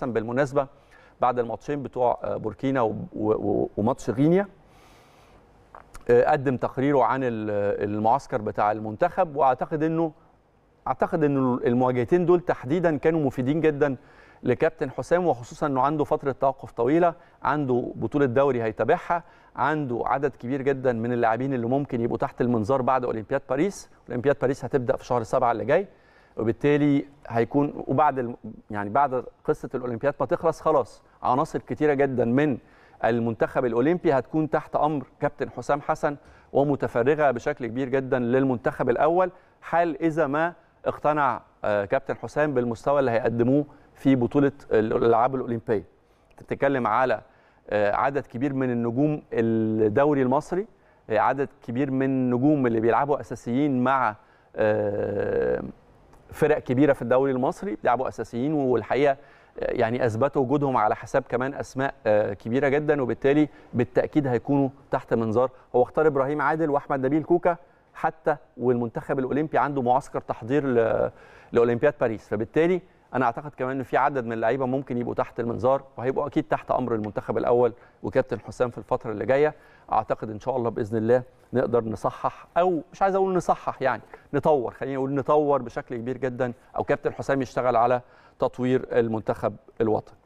احسن بالمناسبه بعد الماتشين بتوع آه، بوركينا وماتش غينيا آه، قدم تقريره عن المعسكر بتاع المنتخب واعتقد انه اعتقد ان المواجهتين دول تحديدا كانوا مفيدين جدا لكابتن حسام وخصوصا انه عنده فتره توقف طويله عنده بطوله دوري هيتابعها عنده عدد كبير جدا من اللاعبين اللي ممكن يبقوا تحت المنظار بعد اولمبياد باريس اولمبياد باريس هتبدا في شهر سبعة اللي جاي وبالتالي هيكون وبعد يعني بعد قصه الاولمبياد ما تخلص خلاص عناصر كتيره جدا من المنتخب الاولمبي هتكون تحت امر كابتن حسام حسن ومتفرغه بشكل كبير جدا للمنتخب الاول حال اذا ما اقتنع آه، كابتن حسام بالمستوى اللي هيقدموه في بطوله الالعاب الاولمبيه بتتكلم على آه، عدد كبير من النجوم الدوري المصري آه، عدد كبير من النجوم اللي بيلعبوا اساسيين مع فرق كبيره في الدوري المصري بيلعبوا اساسيين والحقيقه آه، يعني اثبتوا وجودهم على حساب كمان اسماء آه، كبيره جدا وبالتالي بالتاكيد هيكونوا تحت منظار هو اختار ابراهيم عادل واحمد نبيل كوكا حتى والمنتخب الاولمبي عنده معسكر تحضير لاولمبياد باريس فبالتالي انا اعتقد كمان ان في عدد من اللعيبه ممكن يبقوا تحت المنظار وهيبقوا اكيد تحت امر المنتخب الاول وكابتن حسام في الفتره اللي جايه اعتقد ان شاء الله باذن الله نقدر نصحح او مش عايز اقول نصحح يعني نطور خلينا نقول نطور بشكل كبير جدا او كابتن حسام يشتغل على تطوير المنتخب الوطني